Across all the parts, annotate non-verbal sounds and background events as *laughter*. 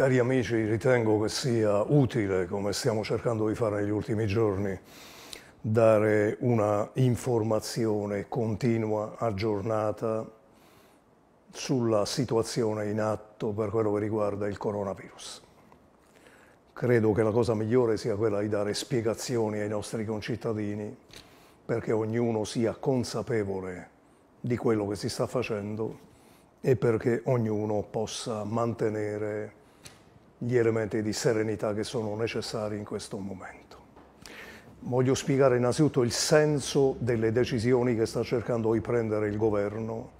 Cari amici, ritengo che sia utile, come stiamo cercando di fare negli ultimi giorni, dare una informazione continua, aggiornata sulla situazione in atto per quello che riguarda il coronavirus. Credo che la cosa migliore sia quella di dare spiegazioni ai nostri concittadini perché ognuno sia consapevole di quello che si sta facendo e perché ognuno possa mantenere gli elementi di serenità che sono necessari in questo momento. Voglio spiegare innanzitutto il senso delle decisioni che sta cercando di prendere il governo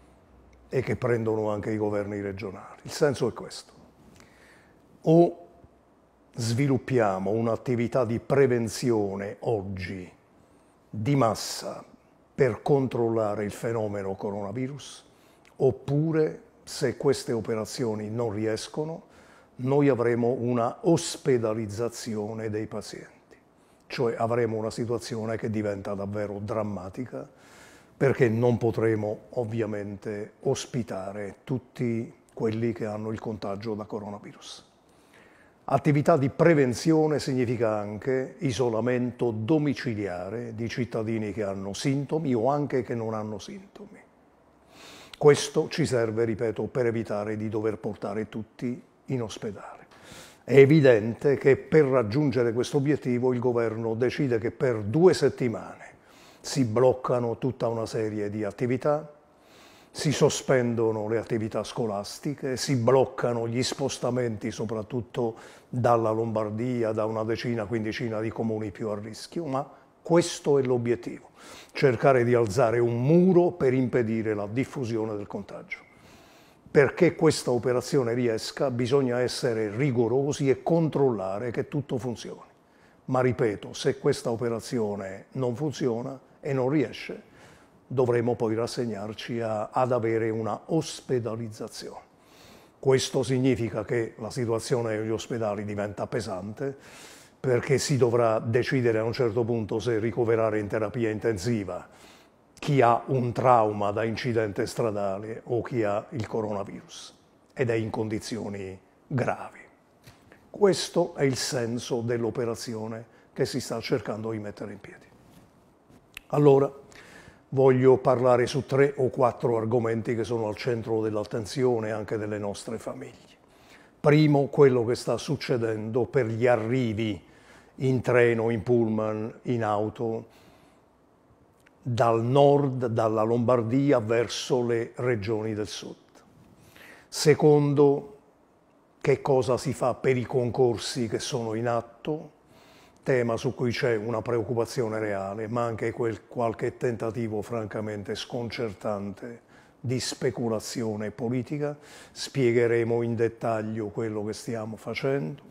e che prendono anche i governi regionali. Il senso è questo. O sviluppiamo un'attività di prevenzione oggi di massa per controllare il fenomeno coronavirus, oppure se queste operazioni non riescono, noi avremo una ospedalizzazione dei pazienti, cioè avremo una situazione che diventa davvero drammatica perché non potremo ovviamente ospitare tutti quelli che hanno il contagio da coronavirus. Attività di prevenzione significa anche isolamento domiciliare di cittadini che hanno sintomi o anche che non hanno sintomi. Questo ci serve, ripeto, per evitare di dover portare tutti in ospedale. È evidente che per raggiungere questo obiettivo il governo decide che per due settimane si bloccano tutta una serie di attività, si sospendono le attività scolastiche, si bloccano gli spostamenti soprattutto dalla Lombardia, da una decina, quindicina di comuni più a rischio, ma questo è l'obiettivo, cercare di alzare un muro per impedire la diffusione del contagio perché questa operazione riesca bisogna essere rigorosi e controllare che tutto funzioni. Ma ripeto, se questa operazione non funziona e non riesce, dovremo poi rassegnarci a, ad avere una ospedalizzazione. Questo significa che la situazione negli ospedali diventa pesante perché si dovrà decidere a un certo punto se ricoverare in terapia intensiva chi ha un trauma da incidente stradale o chi ha il coronavirus ed è in condizioni gravi. Questo è il senso dell'operazione che si sta cercando di mettere in piedi. Allora, voglio parlare su tre o quattro argomenti che sono al centro dell'attenzione anche delle nostre famiglie. Primo, quello che sta succedendo per gli arrivi in treno, in pullman, in auto, dal nord, dalla Lombardia verso le regioni del sud. Secondo, che cosa si fa per i concorsi che sono in atto, tema su cui c'è una preoccupazione reale, ma anche qualche tentativo francamente sconcertante di speculazione politica. Spiegheremo in dettaglio quello che stiamo facendo.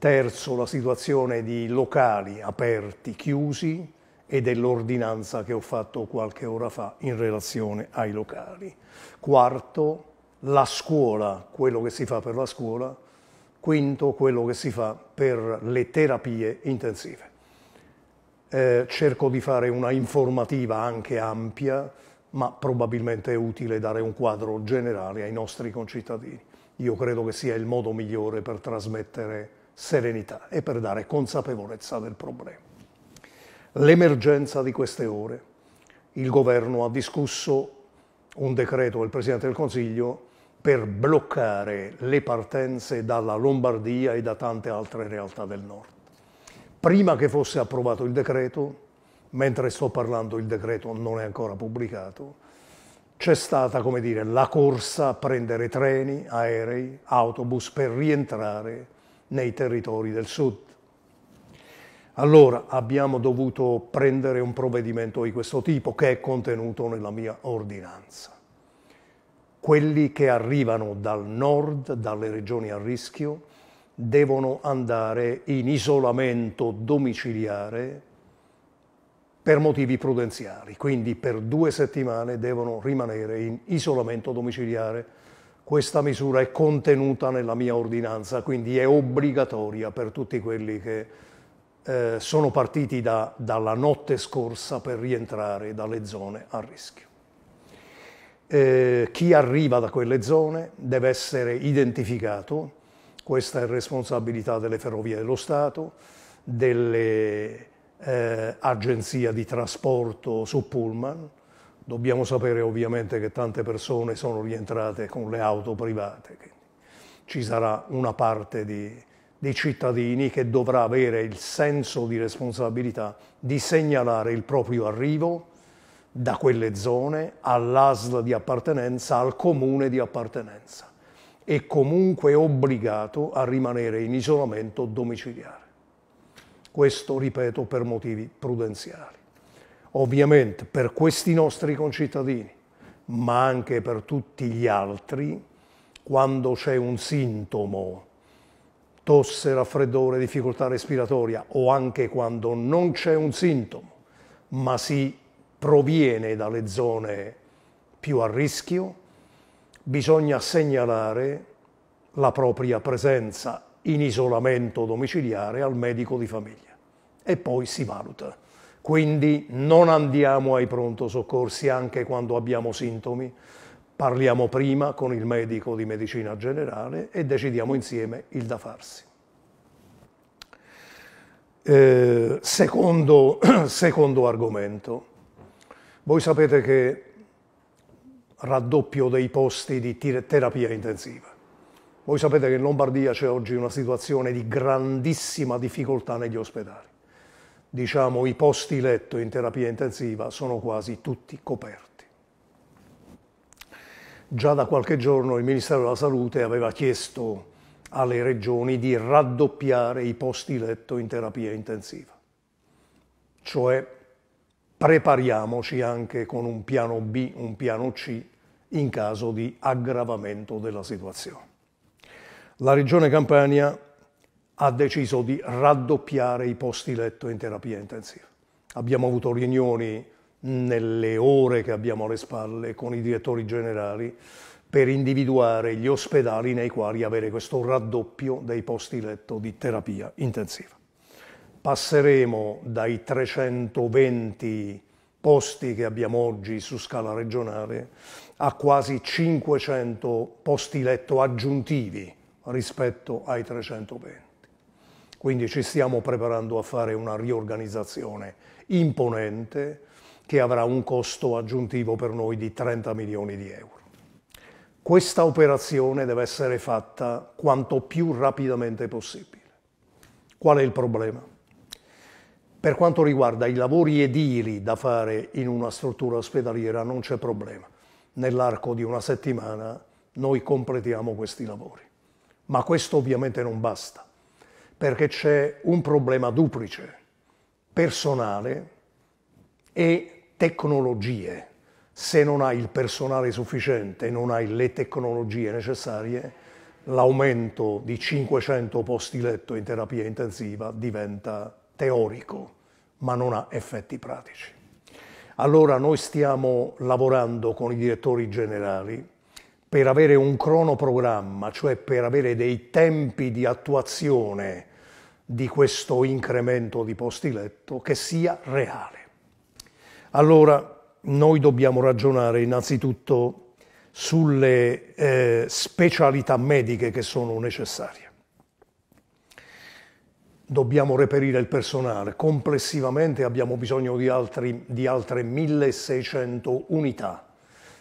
Terzo, la situazione di locali aperti, chiusi, e dell'ordinanza che ho fatto qualche ora fa in relazione ai locali. Quarto, la scuola, quello che si fa per la scuola. Quinto, quello che si fa per le terapie intensive. Eh, cerco di fare una informativa anche ampia, ma probabilmente è utile dare un quadro generale ai nostri concittadini. Io credo che sia il modo migliore per trasmettere serenità e per dare consapevolezza del problema l'emergenza di queste ore. Il governo ha discusso un decreto del Presidente del Consiglio per bloccare le partenze dalla Lombardia e da tante altre realtà del nord. Prima che fosse approvato il decreto, mentre sto parlando il decreto non è ancora pubblicato, c'è stata come dire, la corsa a prendere treni, aerei, autobus per rientrare nei territori del sud. Allora abbiamo dovuto prendere un provvedimento di questo tipo che è contenuto nella mia ordinanza. Quelli che arrivano dal nord, dalle regioni a rischio, devono andare in isolamento domiciliare per motivi prudenziali, quindi per due settimane devono rimanere in isolamento domiciliare. Questa misura è contenuta nella mia ordinanza, quindi è obbligatoria per tutti quelli che eh, sono partiti da, dalla notte scorsa per rientrare dalle zone a rischio. Eh, chi arriva da quelle zone deve essere identificato, questa è responsabilità delle ferrovie dello Stato, delle eh, agenzie di trasporto su Pullman, dobbiamo sapere ovviamente che tante persone sono rientrate con le auto private, quindi ci sarà una parte di dei cittadini che dovrà avere il senso di responsabilità di segnalare il proprio arrivo da quelle zone all'ASL di appartenenza, al comune di appartenenza e comunque obbligato a rimanere in isolamento domiciliare. Questo, ripeto, per motivi prudenziali. Ovviamente per questi nostri concittadini, ma anche per tutti gli altri, quando c'è un sintomo tosse, raffreddore, difficoltà respiratoria o anche quando non c'è un sintomo ma si proviene dalle zone più a rischio, bisogna segnalare la propria presenza in isolamento domiciliare al medico di famiglia e poi si valuta. Quindi non andiamo ai pronto soccorsi anche quando abbiamo sintomi, Parliamo prima con il medico di medicina generale e decidiamo insieme il da farsi. Eh, secondo, *clears throat* secondo argomento, voi sapete che raddoppio dei posti di terapia intensiva. Voi sapete che in Lombardia c'è oggi una situazione di grandissima difficoltà negli ospedali. Diciamo i posti letto in terapia intensiva sono quasi tutti coperti. Già da qualche giorno il Ministero della Salute aveva chiesto alle regioni di raddoppiare i posti letto in terapia intensiva. Cioè prepariamoci anche con un piano B, un piano C in caso di aggravamento della situazione. La Regione Campania ha deciso di raddoppiare i posti letto in terapia intensiva. Abbiamo avuto riunioni nelle ore che abbiamo alle spalle con i direttori generali per individuare gli ospedali nei quali avere questo raddoppio dei posti letto di terapia intensiva. Passeremo dai 320 posti che abbiamo oggi su scala regionale a quasi 500 posti letto aggiuntivi rispetto ai 320. Quindi ci stiamo preparando a fare una riorganizzazione imponente che avrà un costo aggiuntivo per noi di 30 milioni di euro. Questa operazione deve essere fatta quanto più rapidamente possibile. Qual è il problema? Per quanto riguarda i lavori edili da fare in una struttura ospedaliera non c'è problema. Nell'arco di una settimana noi completiamo questi lavori. Ma questo ovviamente non basta, perché c'è un problema duplice, personale e tecnologie. Se non hai il personale sufficiente, non hai le tecnologie necessarie, l'aumento di 500 posti letto in terapia intensiva diventa teorico, ma non ha effetti pratici. Allora noi stiamo lavorando con i direttori generali per avere un cronoprogramma, cioè per avere dei tempi di attuazione di questo incremento di posti letto che sia reale. Allora noi dobbiamo ragionare innanzitutto sulle eh, specialità mediche che sono necessarie. Dobbiamo reperire il personale, complessivamente abbiamo bisogno di, altri, di altre 1600 unità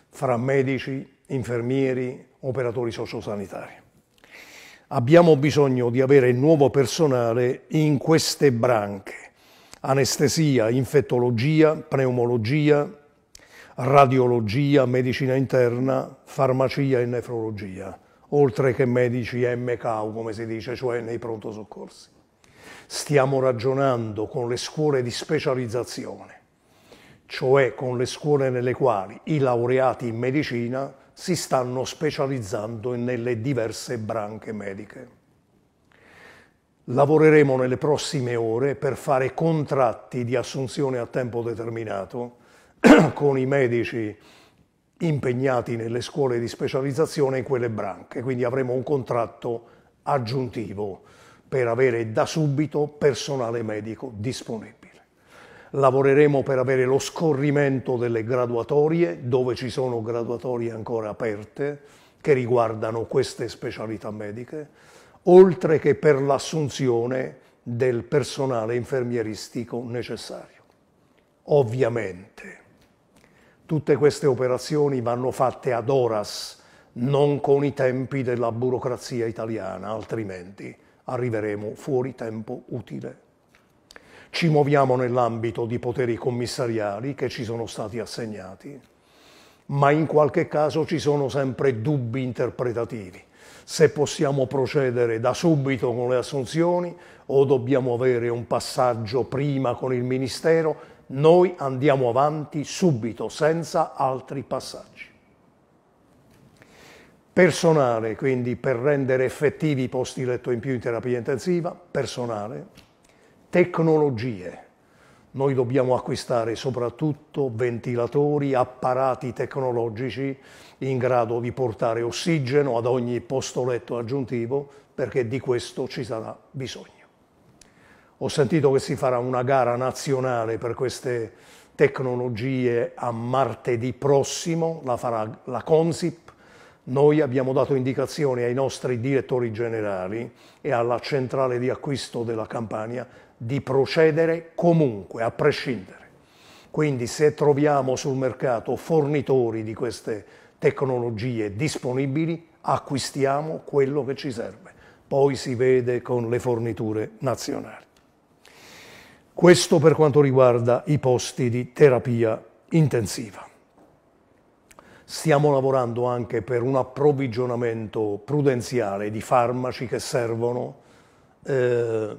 fra medici, infermieri, operatori sociosanitari. Abbiamo bisogno di avere nuovo personale in queste branche anestesia, infettologia, pneumologia, radiologia, medicina interna, farmacia e nefrologia, oltre che medici MKU, come si dice, cioè nei pronto soccorsi. Stiamo ragionando con le scuole di specializzazione, cioè con le scuole nelle quali i laureati in medicina si stanno specializzando nelle diverse branche mediche. Lavoreremo nelle prossime ore per fare contratti di assunzione a tempo determinato *clears throat* con i medici impegnati nelle scuole di specializzazione in quelle branche, quindi avremo un contratto aggiuntivo per avere da subito personale medico disponibile. Lavoreremo per avere lo scorrimento delle graduatorie, dove ci sono graduatorie ancora aperte che riguardano queste specialità mediche oltre che per l'assunzione del personale infermieristico necessario. Ovviamente, tutte queste operazioni vanno fatte ad horas, non con i tempi della burocrazia italiana, altrimenti arriveremo fuori tempo utile. Ci muoviamo nell'ambito di poteri commissariali che ci sono stati assegnati, ma in qualche caso ci sono sempre dubbi interpretativi se possiamo procedere da subito con le assunzioni o dobbiamo avere un passaggio prima con il Ministero, noi andiamo avanti subito, senza altri passaggi. Personale, quindi per rendere effettivi i posti letto in più in terapia intensiva, personale. Tecnologie, noi dobbiamo acquistare soprattutto ventilatori, apparati tecnologici in grado di portare ossigeno ad ogni postoletto aggiuntivo perché di questo ci sarà bisogno. Ho sentito che si farà una gara nazionale per queste tecnologie a martedì prossimo, la farà la Consip. Noi abbiamo dato indicazioni ai nostri direttori generali e alla centrale di acquisto della Campania di procedere comunque, a prescindere. Quindi se troviamo sul mercato fornitori di queste tecnologie disponibili, acquistiamo quello che ci serve. Poi si vede con le forniture nazionali. Questo per quanto riguarda i posti di terapia intensiva. Stiamo lavorando anche per un approvvigionamento prudenziale di farmaci che servono eh,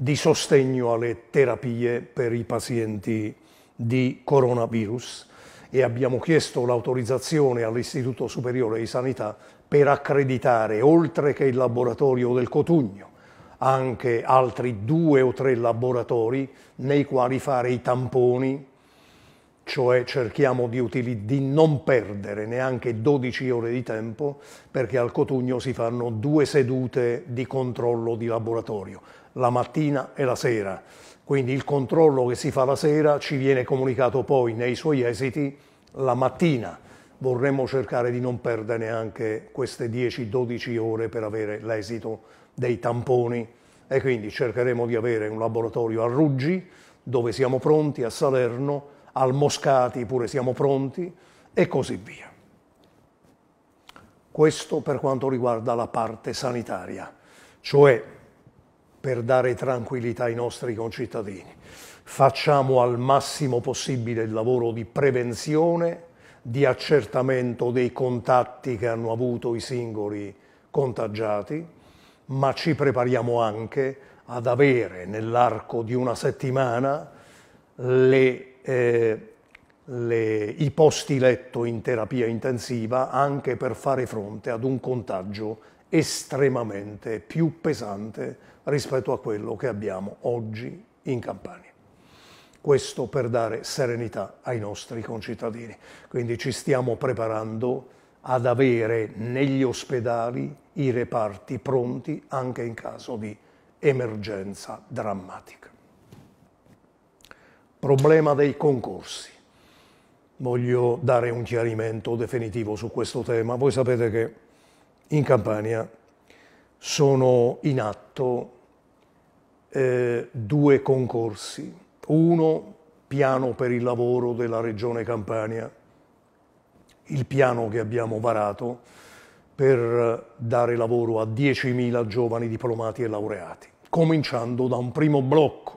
di sostegno alle terapie per i pazienti di coronavirus e abbiamo chiesto l'autorizzazione all'Istituto Superiore di Sanità per accreditare, oltre che il laboratorio del Cotugno, anche altri due o tre laboratori nei quali fare i tamponi, cioè cerchiamo di, utili, di non perdere neanche 12 ore di tempo perché al Cotugno si fanno due sedute di controllo di laboratorio la mattina e la sera. Quindi il controllo che si fa la sera ci viene comunicato poi nei suoi esiti la mattina. Vorremmo cercare di non perdere neanche queste 10-12 ore per avere l'esito dei tamponi e quindi cercheremo di avere un laboratorio a Ruggi dove siamo pronti, a Salerno, al Moscati pure siamo pronti e così via. Questo per quanto riguarda la parte sanitaria, cioè per dare tranquillità ai nostri concittadini. Facciamo al massimo possibile il lavoro di prevenzione, di accertamento dei contatti che hanno avuto i singoli contagiati, ma ci prepariamo anche ad avere nell'arco di una settimana le, eh, le, i posti letto in terapia intensiva anche per fare fronte ad un contagio estremamente più pesante rispetto a quello che abbiamo oggi in Campania. Questo per dare serenità ai nostri concittadini. Quindi ci stiamo preparando ad avere negli ospedali i reparti pronti anche in caso di emergenza drammatica. Problema dei concorsi. Voglio dare un chiarimento definitivo su questo tema. Voi sapete che in Campania sono in atto eh, due concorsi. Uno, piano per il lavoro della Regione Campania, il piano che abbiamo varato per dare lavoro a 10.000 giovani diplomati e laureati, cominciando da un primo blocco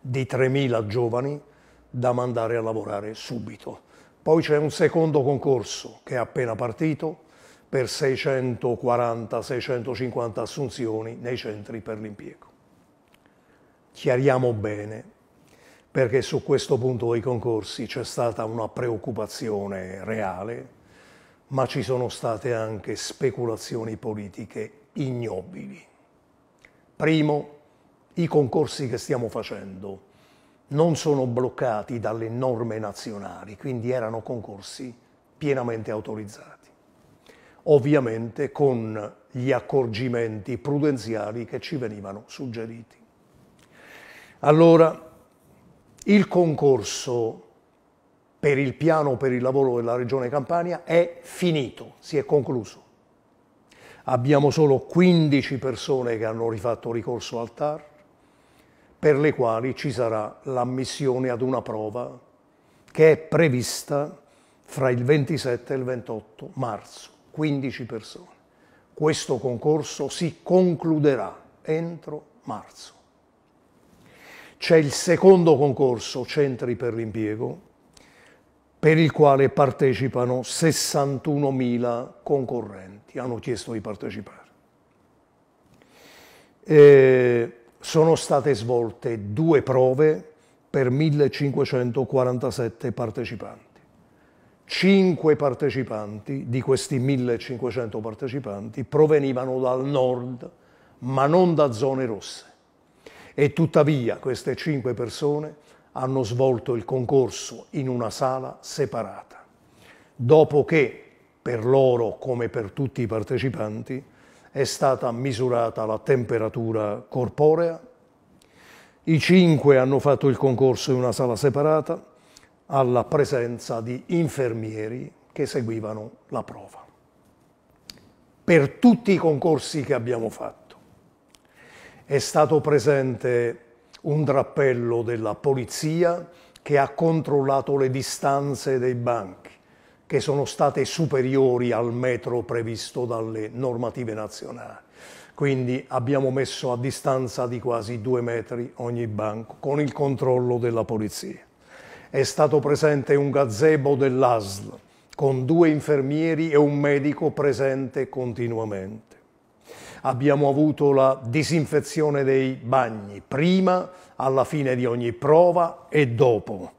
di 3.000 giovani da mandare a lavorare subito. Poi c'è un secondo concorso che è appena partito, per 640-650 assunzioni nei centri per l'impiego. Chiariamo bene, perché su questo punto dei concorsi c'è stata una preoccupazione reale, ma ci sono state anche speculazioni politiche ignobili. Primo, i concorsi che stiamo facendo non sono bloccati dalle norme nazionali, quindi erano concorsi pienamente autorizzati ovviamente con gli accorgimenti prudenziali che ci venivano suggeriti. Allora, il concorso per il piano per il lavoro della Regione Campania è finito, si è concluso. Abbiamo solo 15 persone che hanno rifatto ricorso al TAR, per le quali ci sarà l'ammissione ad una prova che è prevista fra il 27 e il 28 marzo. 15 persone. Questo concorso si concluderà entro marzo. C'è il secondo concorso Centri per l'impiego, per il quale partecipano 61.000 concorrenti, hanno chiesto di partecipare. Eh, sono state svolte due prove per 1.547 partecipanti. 5 partecipanti, di questi 1500 partecipanti, provenivano dal nord, ma non da zone rosse. E tuttavia queste 5 persone hanno svolto il concorso in una sala separata, dopo che per loro come per tutti i partecipanti è stata misurata la temperatura corporea, i 5 hanno fatto il concorso in una sala separata, alla presenza di infermieri che seguivano la prova. Per tutti i concorsi che abbiamo fatto è stato presente un drappello della polizia che ha controllato le distanze dei banchi, che sono state superiori al metro previsto dalle normative nazionali. Quindi abbiamo messo a distanza di quasi due metri ogni banco con il controllo della polizia è stato presente un gazebo dell'ASL con due infermieri e un medico presente continuamente. Abbiamo avuto la disinfezione dei bagni prima, alla fine di ogni prova e dopo,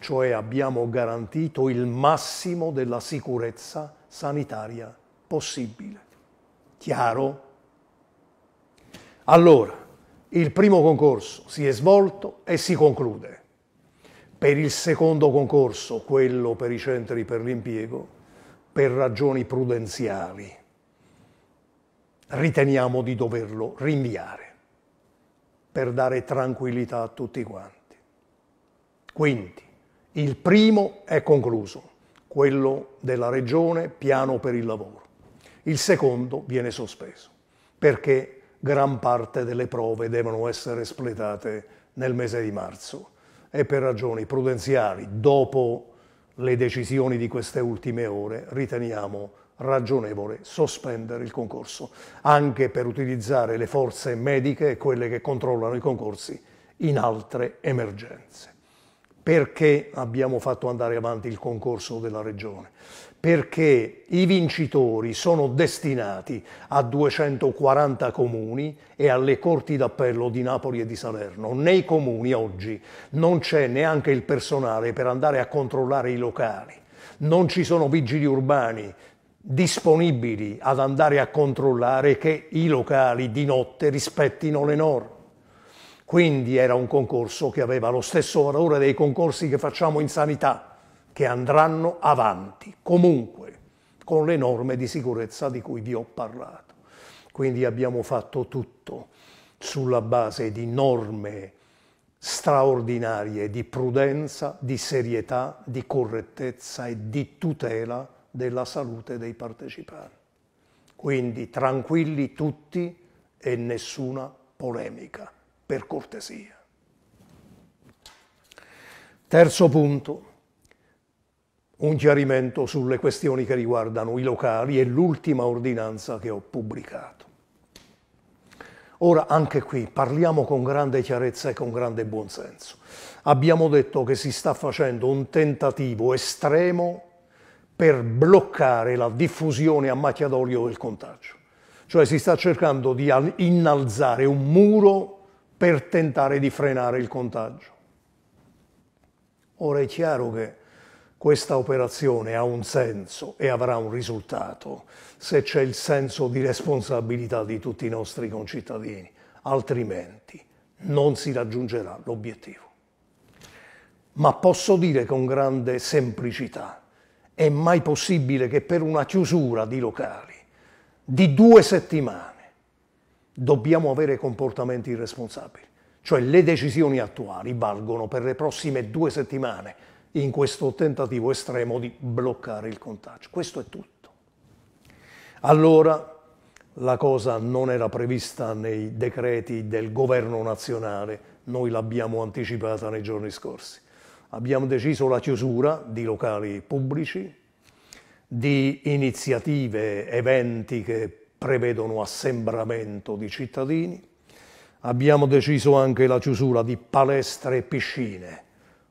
cioè abbiamo garantito il massimo della sicurezza sanitaria possibile. Chiaro? Allora, il primo concorso si è svolto e si conclude per il secondo concorso, quello per i centri per l'impiego, per ragioni prudenziali riteniamo di doverlo rinviare per dare tranquillità a tutti quanti. Quindi, il primo è concluso, quello della Regione, piano per il lavoro. Il secondo viene sospeso, perché gran parte delle prove devono essere espletate nel mese di marzo e per ragioni prudenziali, dopo le decisioni di queste ultime ore, riteniamo ragionevole sospendere il concorso, anche per utilizzare le forze mediche e quelle che controllano i concorsi in altre emergenze. Perché abbiamo fatto andare avanti il concorso della Regione? perché i vincitori sono destinati a 240 comuni e alle corti d'appello di Napoli e di Salerno. Nei comuni oggi non c'è neanche il personale per andare a controllare i locali, non ci sono vigili urbani disponibili ad andare a controllare che i locali di notte rispettino le norme. Quindi era un concorso che aveva lo stesso valore dei concorsi che facciamo in sanità che andranno avanti comunque con le norme di sicurezza di cui vi ho parlato. Quindi abbiamo fatto tutto sulla base di norme straordinarie di prudenza, di serietà, di correttezza e di tutela della salute dei partecipanti. Quindi tranquilli tutti e nessuna polemica, per cortesia. Terzo punto un chiarimento sulle questioni che riguardano i locali e l'ultima ordinanza che ho pubblicato. Ora, anche qui, parliamo con grande chiarezza e con grande buonsenso. Abbiamo detto che si sta facendo un tentativo estremo per bloccare la diffusione a macchia d'olio del contagio. Cioè si sta cercando di innalzare un muro per tentare di frenare il contagio. Ora è chiaro che questa operazione ha un senso e avrà un risultato se c'è il senso di responsabilità di tutti i nostri concittadini, altrimenti non si raggiungerà l'obiettivo. Ma posso dire con grande semplicità, è mai possibile che per una chiusura di locali di due settimane dobbiamo avere comportamenti irresponsabili, cioè le decisioni attuali valgono per le prossime due settimane in questo tentativo estremo di bloccare il contagio. Questo è tutto. Allora la cosa non era prevista nei decreti del governo nazionale, noi l'abbiamo anticipata nei giorni scorsi. Abbiamo deciso la chiusura di locali pubblici, di iniziative, eventi che prevedono assembramento di cittadini. Abbiamo deciso anche la chiusura di palestre e piscine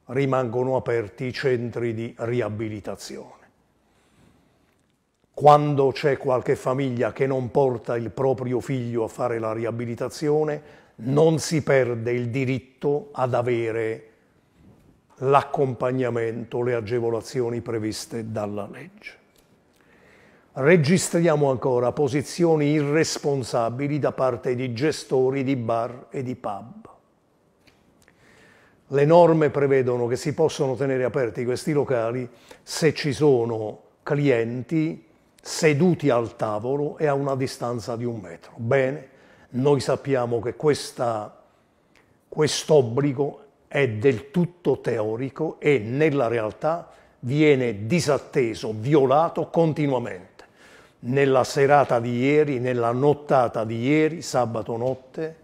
rimangono aperti i centri di riabilitazione. Quando c'è qualche famiglia che non porta il proprio figlio a fare la riabilitazione, non si perde il diritto ad avere l'accompagnamento, le agevolazioni previste dalla legge. Registriamo ancora posizioni irresponsabili da parte di gestori di bar e di pub le norme prevedono che si possono tenere aperti questi locali se ci sono clienti seduti al tavolo e a una distanza di un metro. Bene, noi sappiamo che questo obbligo è del tutto teorico e nella realtà viene disatteso, violato continuamente. Nella serata di ieri, nella nottata di ieri, sabato notte,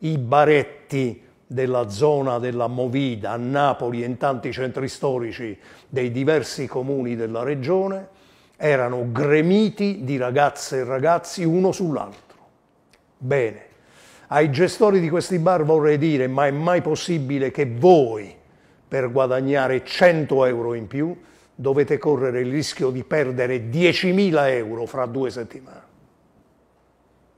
i baretti della zona della Movida a Napoli e in tanti centri storici dei diversi comuni della regione erano gremiti di ragazze e ragazzi uno sull'altro. Bene, ai gestori di questi bar vorrei dire ma è mai possibile che voi per guadagnare 100 euro in più dovete correre il rischio di perdere 10.000 euro fra due settimane.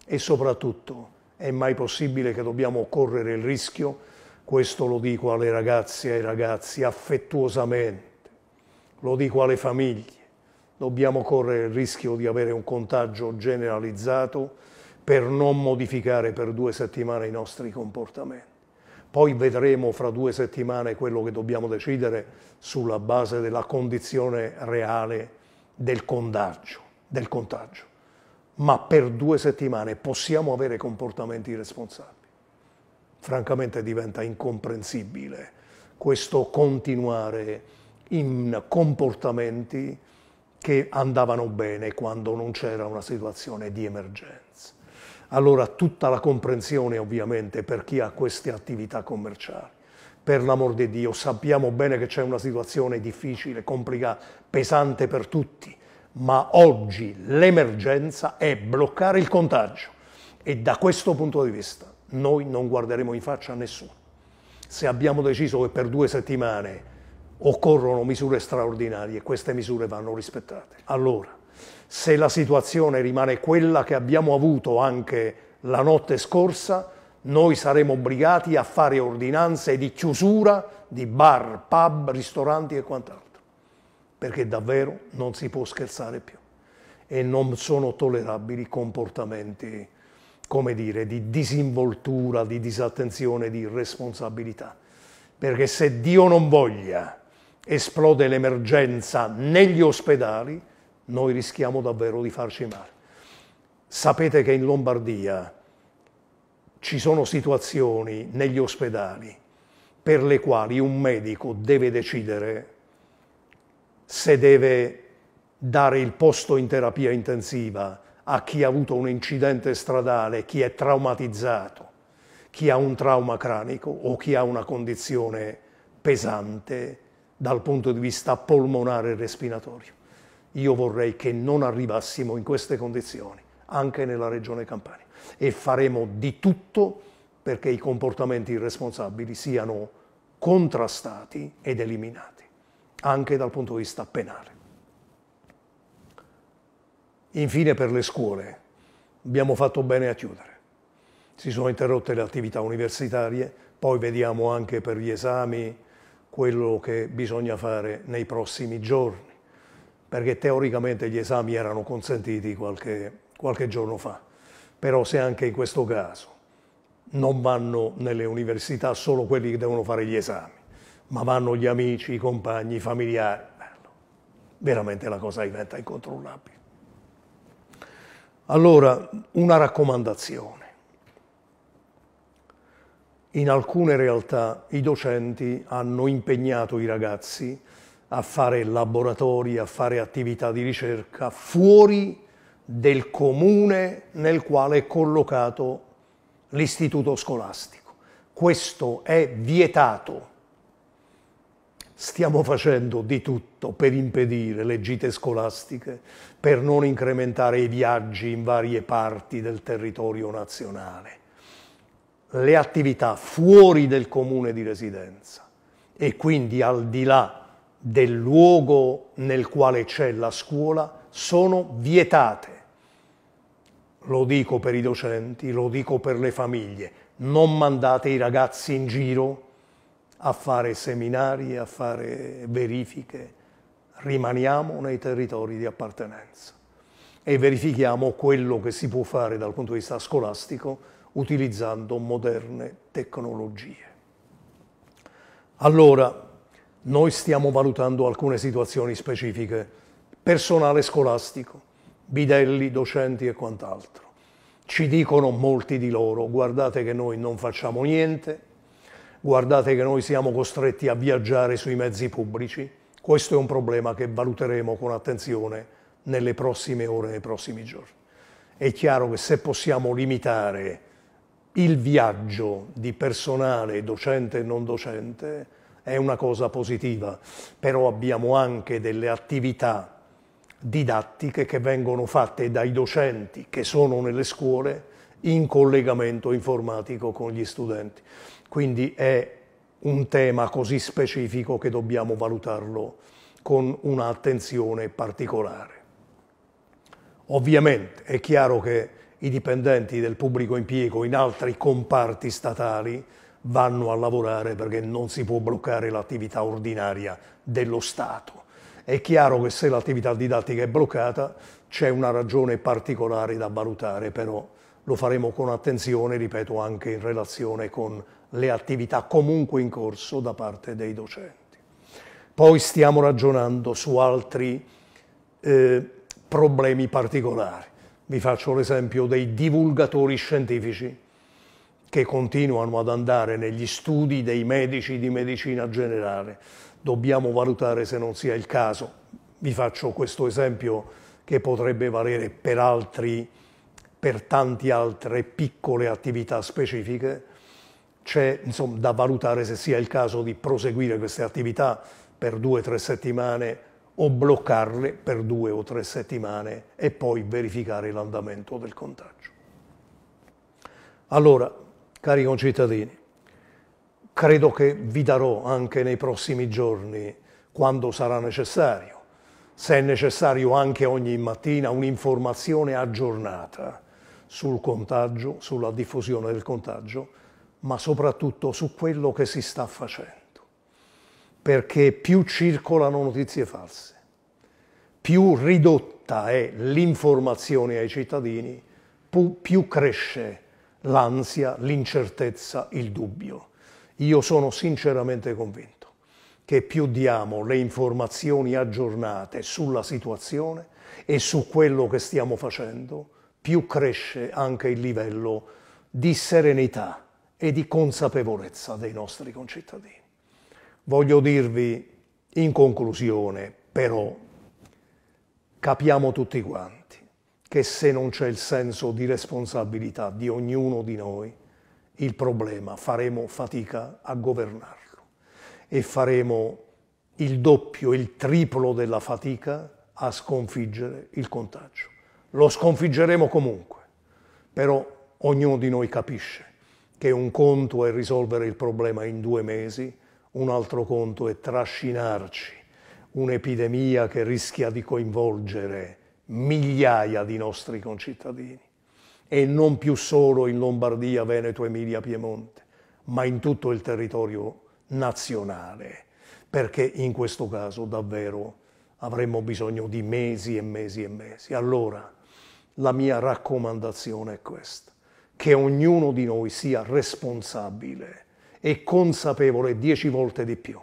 E soprattutto è mai possibile che dobbiamo correre il rischio, questo lo dico alle ragazze e ai ragazzi affettuosamente, lo dico alle famiglie, dobbiamo correre il rischio di avere un contagio generalizzato per non modificare per due settimane i nostri comportamenti. Poi vedremo fra due settimane quello che dobbiamo decidere sulla base della condizione reale del contagio. Del contagio ma per due settimane possiamo avere comportamenti irresponsabili. Francamente diventa incomprensibile questo continuare in comportamenti che andavano bene quando non c'era una situazione di emergenza. Allora tutta la comprensione ovviamente per chi ha queste attività commerciali. Per l'amor di Dio sappiamo bene che c'è una situazione difficile, complicata, pesante per tutti, ma oggi l'emergenza è bloccare il contagio e da questo punto di vista noi non guarderemo in faccia a nessuno. Se abbiamo deciso che per due settimane occorrono misure straordinarie, queste misure vanno rispettate. Allora, se la situazione rimane quella che abbiamo avuto anche la notte scorsa, noi saremo obbligati a fare ordinanze di chiusura di bar, pub, ristoranti e quant'altro perché davvero non si può scherzare più e non sono tollerabili comportamenti, come dire, di disinvoltura, di disattenzione, di irresponsabilità. Perché se Dio non voglia esplode l'emergenza negli ospedali, noi rischiamo davvero di farci male. Sapete che in Lombardia ci sono situazioni negli ospedali per le quali un medico deve decidere se deve dare il posto in terapia intensiva a chi ha avuto un incidente stradale, chi è traumatizzato, chi ha un trauma cranico o chi ha una condizione pesante dal punto di vista polmonare e respiratorio. Io vorrei che non arrivassimo in queste condizioni, anche nella regione Campania, e faremo di tutto perché i comportamenti irresponsabili siano contrastati ed eliminati anche dal punto di vista penale. Infine per le scuole, abbiamo fatto bene a chiudere. Si sono interrotte le attività universitarie, poi vediamo anche per gli esami quello che bisogna fare nei prossimi giorni, perché teoricamente gli esami erano consentiti qualche, qualche giorno fa, però se anche in questo caso non vanno nelle università solo quelli che devono fare gli esami, ma vanno gli amici, i compagni, i familiari. Bello. Veramente la cosa diventa incontrollabile. Allora, una raccomandazione. In alcune realtà i docenti hanno impegnato i ragazzi a fare laboratori, a fare attività di ricerca fuori del comune nel quale è collocato l'istituto scolastico. Questo è vietato stiamo facendo di tutto per impedire le gite scolastiche, per non incrementare i viaggi in varie parti del territorio nazionale, le attività fuori del comune di residenza e quindi al di là del luogo nel quale c'è la scuola sono vietate. Lo dico per i docenti, lo dico per le famiglie, non mandate i ragazzi in giro a fare seminari, a fare verifiche. Rimaniamo nei territori di appartenenza e verifichiamo quello che si può fare dal punto di vista scolastico utilizzando moderne tecnologie. Allora, noi stiamo valutando alcune situazioni specifiche, personale scolastico, bidelli, docenti e quant'altro. Ci dicono molti di loro, guardate che noi non facciamo niente, guardate che noi siamo costretti a viaggiare sui mezzi pubblici. Questo è un problema che valuteremo con attenzione nelle prossime ore, nei prossimi giorni. È chiaro che se possiamo limitare il viaggio di personale docente e non docente è una cosa positiva, però abbiamo anche delle attività didattiche che vengono fatte dai docenti che sono nelle scuole in collegamento informatico con gli studenti. Quindi è un tema così specifico che dobbiamo valutarlo con un'attenzione particolare. Ovviamente è chiaro che i dipendenti del pubblico impiego in altri comparti statali vanno a lavorare perché non si può bloccare l'attività ordinaria dello Stato. È chiaro che se l'attività didattica è bloccata c'è una ragione particolare da valutare, però lo faremo con attenzione, ripeto, anche in relazione con le attività comunque in corso da parte dei docenti. Poi stiamo ragionando su altri eh, problemi particolari. Vi faccio l'esempio dei divulgatori scientifici che continuano ad andare negli studi dei medici di medicina generale. Dobbiamo valutare se non sia il caso. Vi faccio questo esempio che potrebbe valere per, altri, per tante altre piccole attività specifiche c'è insomma, da valutare se sia il caso di proseguire queste attività per due o tre settimane o bloccarle per due o tre settimane e poi verificare l'andamento del contagio. Allora, cari concittadini, credo che vi darò anche nei prossimi giorni, quando sarà necessario, se è necessario anche ogni mattina, un'informazione aggiornata sul contagio, sulla diffusione del contagio ma soprattutto su quello che si sta facendo. Perché più circolano notizie false, più ridotta è l'informazione ai cittadini, più cresce l'ansia, l'incertezza, il dubbio. Io sono sinceramente convinto che più diamo le informazioni aggiornate sulla situazione e su quello che stiamo facendo, più cresce anche il livello di serenità e di consapevolezza dei nostri concittadini. Voglio dirvi in conclusione, però, capiamo tutti quanti che se non c'è il senso di responsabilità di ognuno di noi, il problema faremo fatica a governarlo e faremo il doppio, il triplo della fatica a sconfiggere il contagio. Lo sconfiggeremo comunque, però ognuno di noi capisce che un conto è risolvere il problema in due mesi, un altro conto è trascinarci un'epidemia che rischia di coinvolgere migliaia di nostri concittadini e non più solo in Lombardia, Veneto, Emilia, Piemonte, ma in tutto il territorio nazionale, perché in questo caso davvero avremmo bisogno di mesi e mesi e mesi. Allora la mia raccomandazione è questa che ognuno di noi sia responsabile e consapevole dieci volte di più,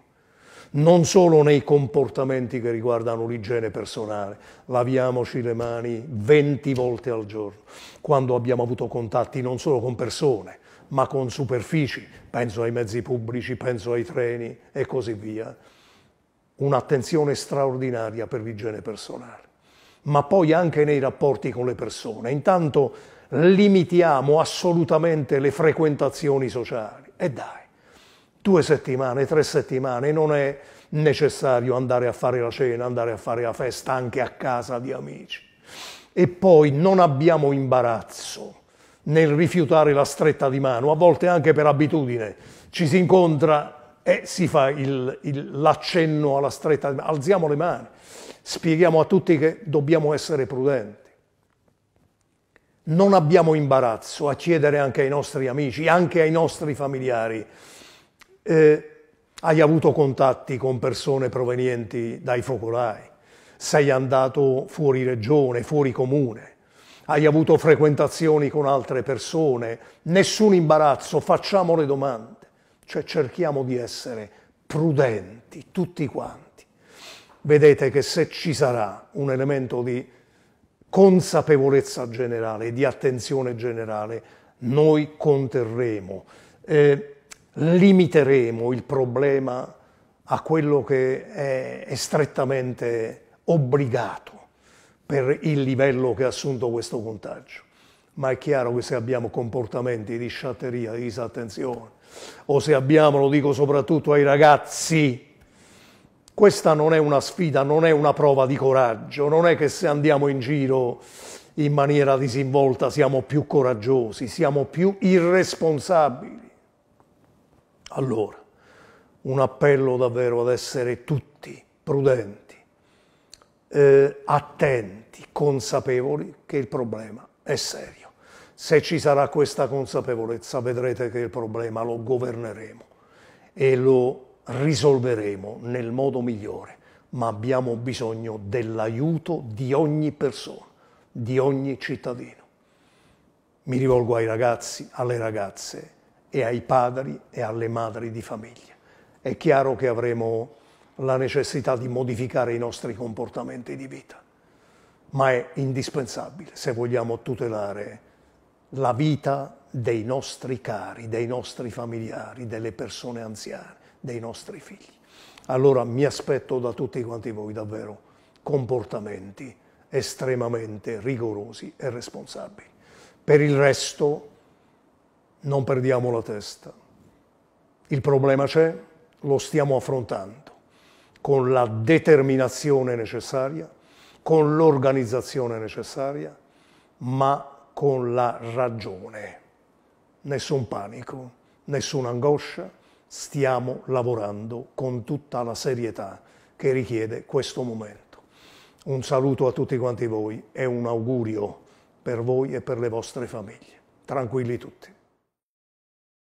non solo nei comportamenti che riguardano l'igiene personale, laviamoci le mani 20 volte al giorno, quando abbiamo avuto contatti non solo con persone, ma con superfici, penso ai mezzi pubblici, penso ai treni e così via, un'attenzione straordinaria per l'igiene personale, ma poi anche nei rapporti con le persone. Intanto limitiamo assolutamente le frequentazioni sociali. E dai, due settimane, tre settimane, non è necessario andare a fare la cena, andare a fare la festa anche a casa di amici. E poi non abbiamo imbarazzo nel rifiutare la stretta di mano, a volte anche per abitudine. Ci si incontra e si fa l'accenno alla stretta di mano. Alziamo le mani, spieghiamo a tutti che dobbiamo essere prudenti non abbiamo imbarazzo a chiedere anche ai nostri amici, anche ai nostri familiari. Eh, hai avuto contatti con persone provenienti dai focolai, sei andato fuori regione, fuori comune, hai avuto frequentazioni con altre persone, nessun imbarazzo, facciamo le domande, cioè cerchiamo di essere prudenti tutti quanti. Vedete che se ci sarà un elemento di consapevolezza generale, di attenzione generale, noi conterremo, eh, limiteremo il problema a quello che è, è strettamente obbligato per il livello che ha assunto questo contagio. Ma è chiaro che se abbiamo comportamenti di sciatteria, di disattenzione, o se abbiamo, lo dico soprattutto ai ragazzi, questa non è una sfida, non è una prova di coraggio, non è che se andiamo in giro in maniera disinvolta siamo più coraggiosi, siamo più irresponsabili. Allora, un appello davvero ad essere tutti prudenti, eh, attenti, consapevoli che il problema è serio. Se ci sarà questa consapevolezza vedrete che il problema lo governeremo e lo risolveremo nel modo migliore, ma abbiamo bisogno dell'aiuto di ogni persona, di ogni cittadino. Mi rivolgo ai ragazzi, alle ragazze e ai padri e alle madri di famiglia. È chiaro che avremo la necessità di modificare i nostri comportamenti di vita, ma è indispensabile se vogliamo tutelare la vita dei nostri cari, dei nostri familiari, delle persone anziane dei nostri figli. Allora mi aspetto da tutti quanti voi davvero comportamenti estremamente rigorosi e responsabili. Per il resto non perdiamo la testa. Il problema c'è, lo stiamo affrontando con la determinazione necessaria, con l'organizzazione necessaria, ma con la ragione. Nessun panico, nessuna angoscia, stiamo lavorando con tutta la serietà che richiede questo momento. Un saluto a tutti quanti voi e un augurio per voi e per le vostre famiglie. Tranquilli tutti.